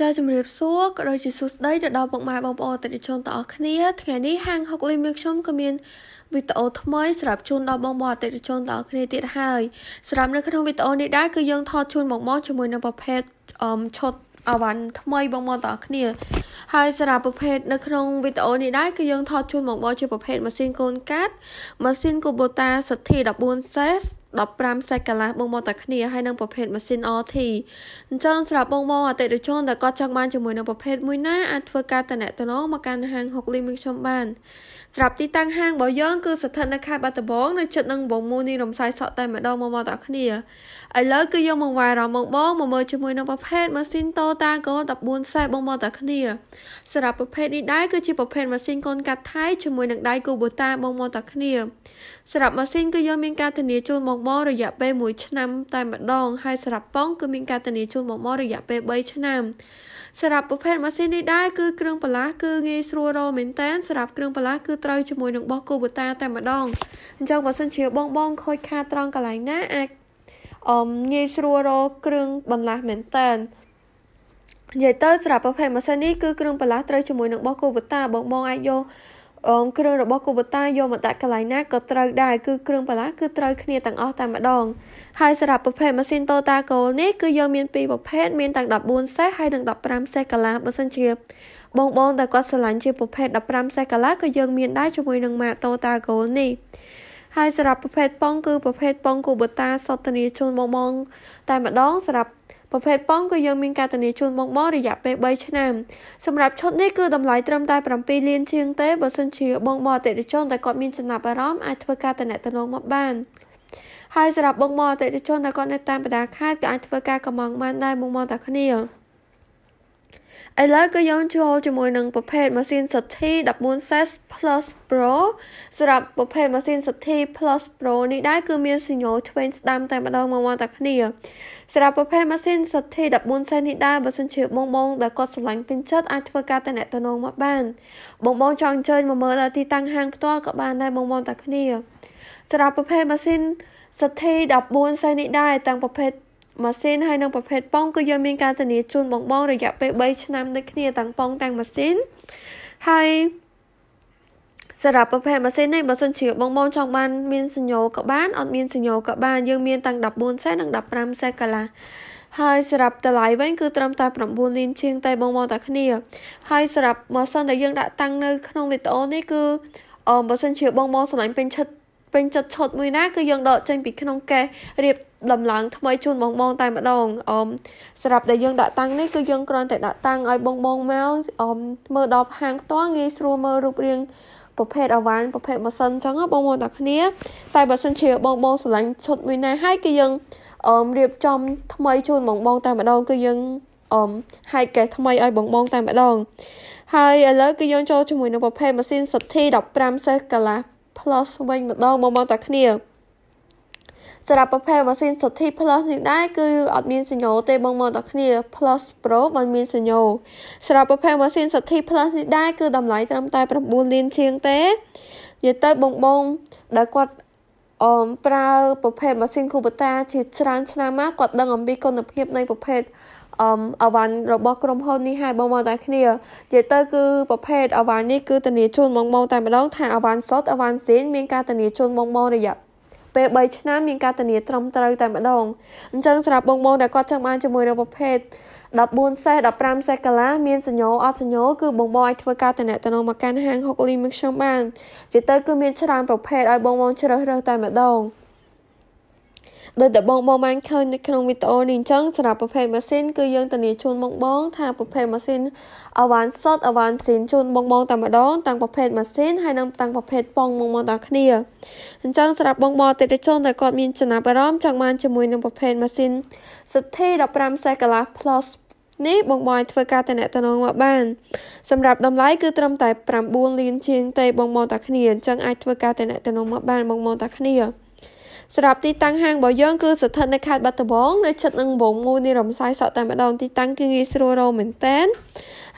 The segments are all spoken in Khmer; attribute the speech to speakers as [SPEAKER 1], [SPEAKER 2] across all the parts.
[SPEAKER 1] ចាជំរាបសួរក៏ដូចជាសួស្តីទៅដល់ពុកម៉ែបងប្អូនអតិថិជនទាំងអស់គ្នា ថ្ងៃនេះហាង60លីមីខ្ញុំក៏មានវីដេអូថ្មីសម្រាប់ជូនដល់បងប្អូនអតិថិជនទាំងអស់គ្នាទៀតហើយសម្រាប់នៅក្នុងវីដេអូនេះដែរគឺយើងថតជូនមកមកជាមួយនឹងប្រភេទអមឈុតអវ៉ាន់ថ្មីបងប្អូនទាំងអស់គ្នា ហើយសម្រាប់ប្រភេទនៅក្នុងវីដេអូនេះដែរគឺយើងថតជូនមកមកជាប្រភេទម៉ាស៊ីនកូនកាត់ម៉ាស៊ីនកូបូតាសទ្ធី14សេស15សេកកន្លះបងមកតែគ្នាហើយនឹងប្រភេទម៉ាស៊ីន RT អញ្ចឹងសម្រាប់បងមកអតិថិជនដែលគាត់ចង់បានជាមួយនឹងប្រភេទមួយណាអាចធ្វើការតំណែងមកកាន់ហាង6លីមីខ្ញុំបានសម្រាប់ទីតាំងហាងរបស់យើងគឺស្ថិតនៅខេត្តបាត់ដំបងនៅជិតនឹងបងមូនីរំសាយសក់តែម្ដងមកមកតែគ្នាឥឡូវគឺយើងមកវាយរំបងបងមកមើលជាមួយនឹងប្រភេទម៉ាស៊ីន Toyota Gold 14សេបងមកតែគ្នាសម្រាប់ប្រភេទនេះដែរគឺជាប្រភេទម៉ាស៊ីនកូនកាត់ថៃជាមួយនឹងដៃគូបូតាបងមកតែគ្នាសម្រាប់ម៉ាស៊ីនគឺយើងមានការធានាជូនបងបងបងរយៈពេល1ឆ្នាំតែម្ដងហើយសម្រាប់ប៉ងគឺមានការធានាជូនបងបងរយៈពេល3ឆ្នាំសម្រាប់ប្រភេទម៉ាស៊ីននេះដែរគឺគ្រឿងបន្លាស់គឺងាយស្រួលរមែនតើសម្រាប់គ្រឿងបន្លាស់គឺត្រូវជាមួយនឹងបោះគូបតាតែម្ដងអញ្ចឹងបើសិនជាបងបងខូចខាតត្រង់កន្លែងណាអាចអមងាយស្រួលរគ្រឿងបន្លាស់មែនតើនិយាយទៅសម្រាប់ប្រភេទម៉ាស៊ីននេះគឺគ្រឿងបន្លាស់ត្រូវជាមួយនឹងបោះគូបតាបងបងអាចយកអមគ្រឿងរបស់គូបតាយកមកដាក់កន្លែងណាក៏ត្រូវដែរគឺគ្រឿងបន្លាគឺត្រូវគ្នាទាំងអស់តែម្ដងហើយសម្រាប់ប្រភេទម៉ាស៊ីន Toyota Gold នេះគឺយើង មានពីរប្រភេទមានទាំង14សេះហើយនិង15សេះកាឡាបើសិនជាបងបងដែលគាត់ស្រឡាញ់ជាប្រភេទ15សេះកាឡាក៏យើងមានដែរជាមួយនឹងម៉ាក Toyota Gold នេះហើយសម្រាប់ប្រភេទប៉ងគឺប្រភេទប៉ងគូបតាសតនីជូនបងបងតែម្ដងសម្រាប់ប្រភេទប៉ងក៏យើងមានការធានាជូនបងបងរយៈពេល3ឆ្នាំសម្រាប់ឈុតនេះគឺតម្លៃត្រឹមតែ7លានជាងទេបើសិនជា បងបងអតិថិជនដែលគាត់មានចំណាប់អារម្មណ៍អាចធ្វើការតំណែងមកបានហើយសម្រាប់បងបងអតិថិជនដែលគាត់នៅតាមបណ្ដាខេត្តក៏អាចធ្វើការកម្មងបានដែរបងបងតាគ្នាឥឡូវគឺយើងចូលជាមួយនឹងប្រភេទម៉ាស៊ីនសិទ្ធី 14S Plus Pro សម្រាប់ប្រភេទម៉ាស៊ីនសិទ្ធី Plus Pro នេះដែរគឺមានសញ្ញាឆ្វេងស្ដាំតែម្ដងមកមកតែគ្នាសម្រាប់ប្រភេទម៉ាស៊ីនសិទ្ធី 14S នេះដែរបើសិនជាបងបងដែលគាត់ស្រឡាញ់ពេញចិត្តអាចធ្វើការតំណែងមកបាន បងបងចង់អញ្ជើញមកមើលដល់ទីតាំងហាងផ្ទាល់ក៏បានដែរបងបងតែគ្នាសម្រាប់ប្រភេទម៉ាស៊ីនសិទ្ធី 14S នេះដែរទាំងប្រភេទម៉ាស៊ីនហើយនិងប្រភេទប៉ុងគឺយើងមានការធានាជូនបងបងរយៈពេល3ឆ្នាំដូចគ្នាទាំងប៉ុងទាំងម៉ាស៊ីនហើយសម្រាប់ប្រភេទម៉ាស៊ីននេះបើសិនជាបងបងចង់បានមានសញ្ញោក៏បានអត់មានសញ្ញោក៏បានយើងមានទាំង14សេននិង15សេនកន្លះហើយសម្រាប់តម្លៃវិញគឺត្រឹមតែ9លានជាង តែបងបងតាគ្នាហើយសម្រាប់ម៉ាស៊ីនដែលយើងដាក់តាំងនៅក្នុងវីដេអូនេះគឺអមបើសិនជាបងបងស្រឡាញ់ពេញចិត្តពេញចិត្តឈុតមួយណាគឺយើងដកចេញពីក្នុងកេសរៀបដំឡើងថ្មីជូនបងបងតែម្ដងអមសម្រាប់ដែលយើងដាក់តាំងនេះគឺយើងគ្រាន់តែដាក់តាំងឲ្យបងបងមកអមមើលដល់ហាងផ្ទាល់ងាយស្រួលមើលរូបរាងប្រភេទអវ៉ាន់ប្រភេទម៉ាស៊ីនអញ្ចឹងបងប្អូនទាំងគ្នាតែបើសិនជាបងបងស្រឡាញ់ឈុតមួយណាហើយគឺយើងអមរៀបចំថ្មីជូនបងបងតែម្ដងគឺយើងអមហើយកេះថ្មីឲ្យបងបងតែម្ដងហើយឥឡូវគឺយើងចូលជាមួយនឹងប្រភេទម៉ាស៊ីនសុទ្ធី15សេសកាឡា Plus វិញម្ដងមកមកតែគ្នាសម្រាប់ប្រភេទម៉ាស៊ីនសុទ្ធិ Plus នេះដែរគឺអត់មានសញ្ញោទេបងមកដល់គ្នា Plus Pro មិនមានសញ្ញោសម្រាប់ប្រភេទម៉ាស៊ីនសុទ្ធិ Plus នេះដែរគឺតម្លៃត្រឹមតែ9លានជាងទេនិយាយទៅ បងបងដែលគាត់អមប្រើប្រភេទម៉ាស៊ីនគូបតាជា ច្រើនឆ្នាំមកគាត់ដឹងអំពីគុណភាព នៃប្រភេទអមអវ៉ាន់របស់ក្រុមហ៊ុននេះហើយបងប្អូនតែគ្នានិយាយទៅគឺប្រភេទអវ៉ាន់នេះគឺធានាជូនបងប្អូនតែម្ដងថាអវ៉ាន់សុតអវ៉ាន់ស៊ីនមានការធានាជូនបងប្អូនរយៈពេល3ឆ្នាំមានការធានាត្រឹមត្រូវតែម្ដងអញ្ចឹងសម្រាប់បងបងដែលគាត់ចង់បានជាមួយនឹងប្រភេទ14សេះ15សេះកាឡាមានសញ្ញោអត់សញ្ញោគឺបងបងឲ្យធ្វើការតំណែងមកកាន់ហាង Hoklin មកខ្ញុំបានជាទៅគឺមានច្រើនប្រភេទឲ្យបងបងជ្រើសរើសតែម្ដងដោយតែបងបងបានឃើញនៅក្នុងវីដេអូនេះអញ្ចឹងសម្រាប់ប្រភេទម៉ាស៊ីនគឺយើងធានាជូនបងបងថាប្រភេទម៉ាស៊ីនអវ៉ាន់សុតអវ៉ាន់ស៊ីនជូនបងបងតែម្ដងទាំងប្រភេទម៉ាស៊ីនហើយនិងទាំងប្រភេទប៉ងបងបងទាំងគ្នាអញ្ចឹងសម្រាប់បងបងអតិថិជនដែលគាត់មានចំណាប់អារម្មណ៍ចង់បានជាមួយនឹងប្រភេទម៉ាស៊ីនសិទ្ធិ15សេកលា plus នេះបងបងធ្វើការតំណែងមកបានសម្រាប់តម្លៃគឺត្រឹមតែ9លានជាងទេបងបងតាគ្នាអញ្ចឹងអាចធ្វើការតំណែងមកបានបងបងតាគ្នាសម្រាប់ទីតាំងហាងរបស់យើងគឺស្ថិតនៅខេត្តបាត់ដំបងនៅជិតនឹងវងមូលនៃរំសាយសក់តែម្ដងទីតាំងគឺងាយស្រួលរកមែនតែន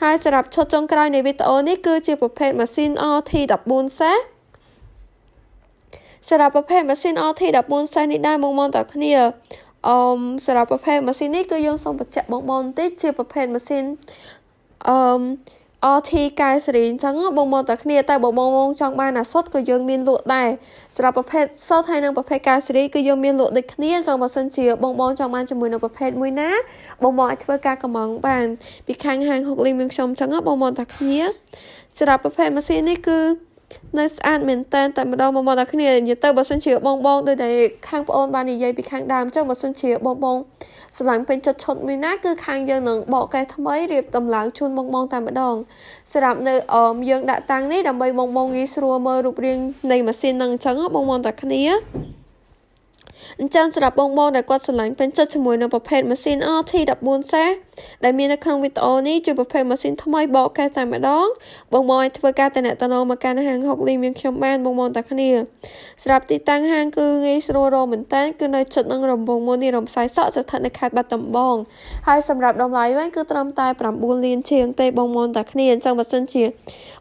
[SPEAKER 1] ហើយសម្រាប់ឈុតចុងក្រោយនៃវីដេអូនេះគឺជាប្រភេទម៉ាស៊ីន RT14 សេះសម្រាប់ប្រភេទម៉ាស៊ីន RT14 សេះនេះដែរមកមកតើគ្នាអមសម្រាប់ប្រភេទម៉ាស៊ីននេះគឺយើងសូមបញ្ជាក់បងបងបន្តិចជាប្រភេទម៉ាស៊ីនអឺ RT កែសេរីអញ្ចឹងបងមកតែគ្នាតែបងមកចង់បានអាសុតក៏យើងមានលក់ដែរសម្រាប់ប្រភេទសុតហើយនិងប្រភេទកែសេរីគឺយើងមានលក់ដូចគ្នាអញ្ចឹងបើសិនជាបងបងចង់បានជាមួយនឹងប្រភេទមួយណាបងមកអាចធ្វើការកម្មងបានពីខាងហាងហុកលីមានខ្ញុំអញ្ចឹងបងមកតែគ្នាសម្រាប់ប្រភេទម៉ាស៊ីននេះគឺនៅស្អាតមែនតើតែម្ដងមកមកដល់គ្នានិយាយទៅបើសិនជាបងបងដូចតែខាងប្អូនបាននិយាយពីខាងដើមអញ្ចឹងបើសិនជាបងបងស្រឡាញ់ពេញចិត្តឈុតមួយណាគឺខាងយើងនឹងបកកែថ្មីរៀបតម្លើងជូនបងបងតែម្ដងសម្រាប់នៅអមយើងដាក់តាំងនេះដើម្បីបងបងងាយស្រួលមើលរូបរាងនៃម៉ាស៊ីននឹងអញ្ចឹងបងបងតាគ្នាអញ្ចឹងសម្រាប់បងបងដែលគាត់ស្រឡាញ់ពេញចិត្តជាមួយនឹងប្រភេទម៉ាស៊ីន RT14C ដែលមាននៅក្នុងវីដេអូនេះជាប្រភេទម៉ាស៊ីនថ្មីបកកែតែម្ដង បងបងអាចធ្វើការតំណែងមកកាន់ហាង6លីមានខ្ញុំបានបងបងតាគ្នាសម្រាប់ទីតាំងហាងគឺងាយស្រួលរកមែនតើគឺនៅជិតនឹងរំវងមួយនេះរំសាយសក់ស្ថិតនៅខេត្តបាត់ដំបងហើយសម្រាប់តម្លៃវិញគឺត្រឹមតែ9លានជាងទេបងបងតាគ្នាអញ្ចឹងបើសិនជា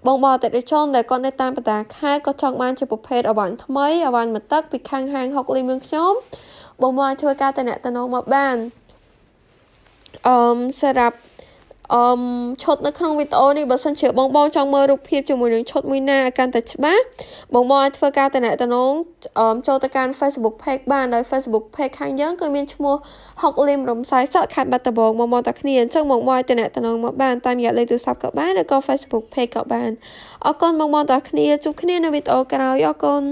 [SPEAKER 1] បងបងតេតិជនដែលគាត់នៅតាមបណ្ដាខេត្តក៏ចង់បានជាប្រភេទអវ៉ាន់ថ្មីអវ៉ាន់មួយទឹកពីខាងហាង6លីមានខ្ញុំមបងមកជួយការតំណតំណងមកបានអឺសម្រាប់អឺឈុតនៅក្នុងវីដេអូនេះបើសិនជាបងបងចង់មើលរូបភាពជាមួយនឹងឈុតមួយណាកាន់តែច្បាស់បងបងអាចធ្វើការតំណតំណងអឺចូលទៅកាន់ Facebook Page បានដោយ Facebook Page ខាងយើងគឺមានឈ្មោះហុកលឹមរំសាយសក់ខាត់បាត់ដំបងបងបងតាគ្នាអញ្ចឹងបងបងអាចតំណតំណងមកបានតាមរយៈលេខទូរស័ព្ទក៏បានឬក៏ Facebook Page ក៏បានអរគុណបងបងតាគ្នាជួបគ្នានៅវីដេអូក្រោយអរគុណ